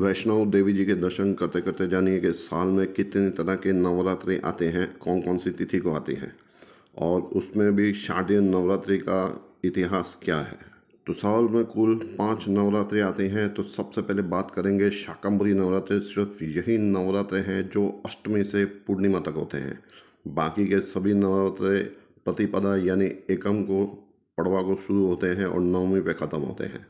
वैष्णव देवी जी के दर्शन करते करते जानिए कि साल में कितने तरह के नवरात्रि आते हैं कौन कौन सी तिथि को आती हैं और उसमें भी शारदीय नवरात्रि का इतिहास क्या है तो साल में कुल पाँच नवरात्रि आते हैं तो सबसे पहले बात करेंगे शाकंभरी नवरात्रि सिर्फ यही नवरात्रे हैं जो अष्टमी से पूर्णिमा तक होते हैं बाकी के सभी नवरात्र प्रतिपदा यानी एकम को पड़वा को शुरू होते हैं और नवमी पे ख़त्म होते हैं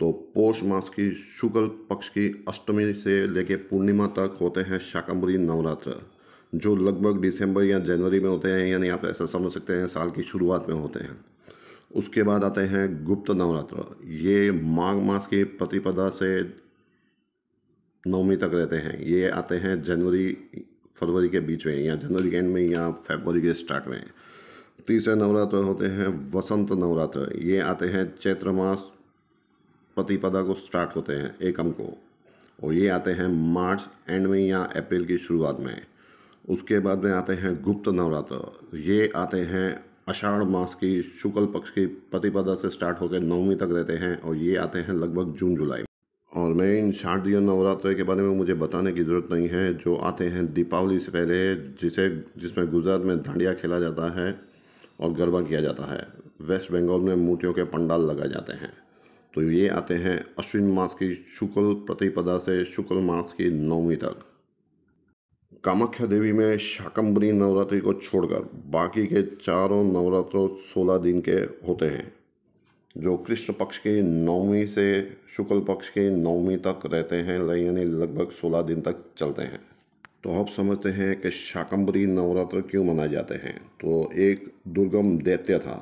तो पौष मास की शुक्ल पक्ष की अष्टमी से लेकर पूर्णिमा तक होते हैं शाकंभरी नवरात्र जो लगभग दिसंबर या जनवरी में होते हैं यानी आप ऐसा समझ सकते हैं साल की शुरुआत में होते हैं उसके बाद आते हैं गुप्त नवरात्र ये माघ मास की प्रतिपदा से नवमी तक रहते हैं ये आते हैं जनवरी फरवरी के बीच में या जनवरी के एंड में या फरवरी के स्टार्ट में तीसरे नवरात्र होते हैं वसंत नवरात्र ये आते हैं चैत्र मास प्रतिपदा को स्टार्ट होते हैं एकम को और ये आते हैं मार्च एंड में या अप्रैल की शुरुआत में उसके बाद में आते हैं गुप्त नवरात्र ये आते हैं अषाढ़ मास की शुक्ल पक्ष की प्रतिपदा से स्टार्ट होकर नवमी तक रहते हैं और ये आते हैं लगभग जून जुलाई में और मैं इन शारदीय नवरात्र के बारे में मुझे बताने की ज़रूरत नहीं है जो आते हैं दीपावली से पहले जिसे जिसमें गुजरात में धांडिया खेला जाता है और गरबा किया जाता है वेस्ट बंगाल में मूर्तियों के पंडाल लगाए जाते हैं तो ये आते हैं अश्विन मास की शुक्ल प्रतिपदा से शुक्ल मास की नवमी तक कामाख्या देवी में शाकंबरी नवरात्रि को छोड़कर बाकी के चारों नवरात्रों सोलह दिन के होते हैं जो कृष्ण पक्ष की नौवीं से शुक्ल पक्ष की नौवीं तक रहते हैं यानी लगभग सोलह दिन तक चलते हैं तो आप समझते हैं कि शाकंबरी नवरात्र क्यों मनाए जाते हैं तो एक दुर्गम दैत्य था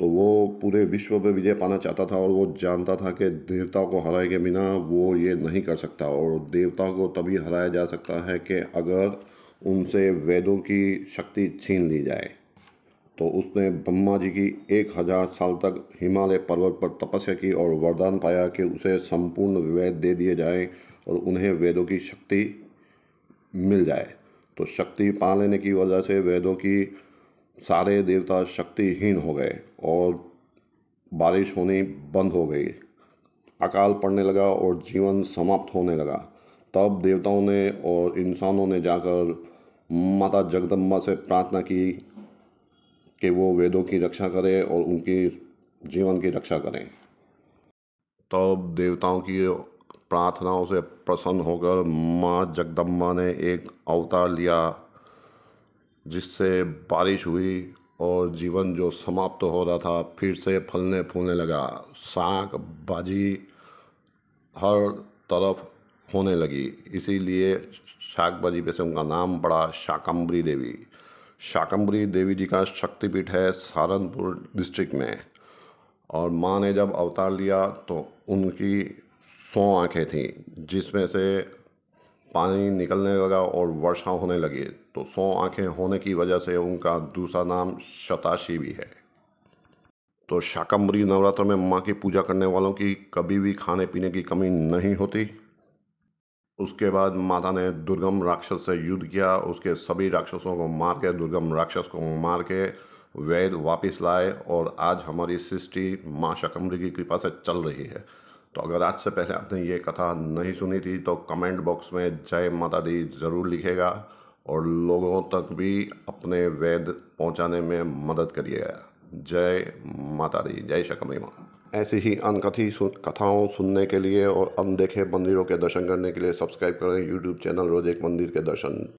तो वो पूरे विश्व पे विजय पाना चाहता था और वो जानता था कि देवताओं को हराए के बिना वो ये नहीं कर सकता और देवताओं को तभी हराया जा सकता है कि अगर उनसे वेदों की शक्ति छीन ली जाए तो उसने ब्रह्मा जी की एक हज़ार साल तक हिमालय पर्वत पर तपस्या की और वरदान पाया कि उसे संपूर्ण वेद दे दिए जाए और उन्हें वेदों की शक्ति मिल जाए तो शक्ति पा लेने की वजह से वेदों की सारे देवता शक्तिहीन हो गए और बारिश होनी बंद हो गई अकाल पड़ने लगा और जीवन समाप्त होने लगा तब देवताओं ने और इंसानों ने जाकर माता जगदम्बा से प्रार्थना की कि वो वेदों की रक्षा करें और उनकी जीवन की रक्षा करें तब देवताओं की प्रार्थनाओं से प्रसन्न होकर माँ जगदम्बा ने एक अवतार लिया जिससे बारिश हुई और जीवन जो समाप्त तो हो रहा था फिर से फलने फूलने लगा साग बाजी हर तरफ होने लगी इसीलिए शाकबाजी पे से उनका नाम पड़ा शाकम्बरी देवी शाकम्बरी देवी जी का शक्तिपीठ है सहारनपुर डिस्ट्रिक्ट में और माँ ने जब अवतार लिया तो उनकी सौ आँखें थीं जिसमें से पानी निकलने लगा और वर्षा होने लगी तो सौ आँखें होने की वजह से उनका दूसरा नाम शताशी भी है तो शाकंभरी नवरात्र में माँ की पूजा करने वालों की कभी भी खाने पीने की कमी नहीं होती उसके बाद माता ने दुर्गम राक्षस से युद्ध किया उसके सभी राक्षसों को मार के दुर्गम राक्षस को मार के वेद वापस लाए और आज हमारी सृष्टि माँ शाकम्बरी की कृपा से चल रही है तो अगर आज से पहले आपने ये कथा नहीं सुनी थी तो कमेंट बॉक्स में जय माता दी ज़रूर लिखेगा और लोगों तक भी अपने वेद पहुंचाने में मदद करिएगा जय माता दी जय शकमरी माँ ऐसी ही अनकथी सुन, कथाओं सुनने के लिए और अनदेखे मंदिरों के दर्शन करने के लिए सब्सक्राइब करें यूट्यूब चैनल रोज एक मंदिर के दर्शन